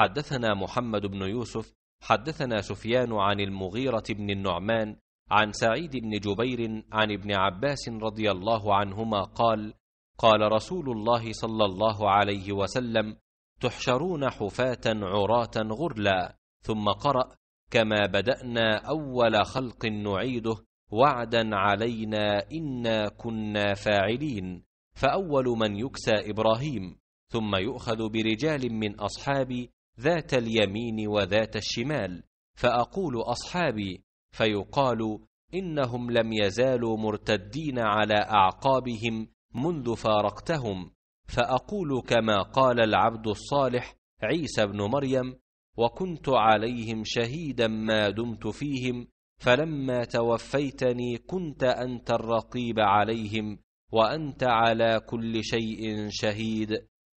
حدثنا محمد بن يوسف حدثنا سفيان عن المغيرة بن النعمان عن سعيد بن جبير عن ابن عباس رضي الله عنهما قال قال رسول الله صلى الله عليه وسلم تحشرون حفاة عراة غرلا ثم قرأ كما بدأنا أول خلق نعيده وعدا علينا إنا كنا فاعلين فأول من يكسى إبراهيم ثم يؤخذ برجال من أصحاب ذات اليمين وذات الشمال فاقول اصحابي فيقال انهم لم يزالوا مرتدين على اعقابهم منذ فارقتهم فاقول كما قال العبد الصالح عيسى بن مريم وكنت عليهم شهيدا ما دمت فيهم فلما توفيتني كنت انت الرقيب عليهم وانت على كل شيء شهيد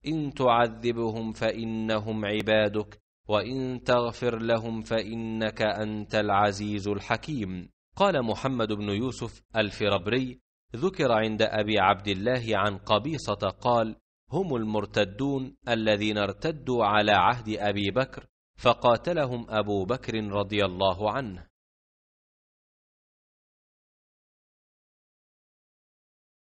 إن تعذبهم فإنهم عبادك وإن تغفر لهم فإنك أنت العزيز الحكيم قال محمد بن يوسف الفربري ذكر عند أبي عبد الله عن قبيصة قال هم المرتدون الذين ارتدوا على عهد أبي بكر فقاتلهم أبو بكر رضي الله عنه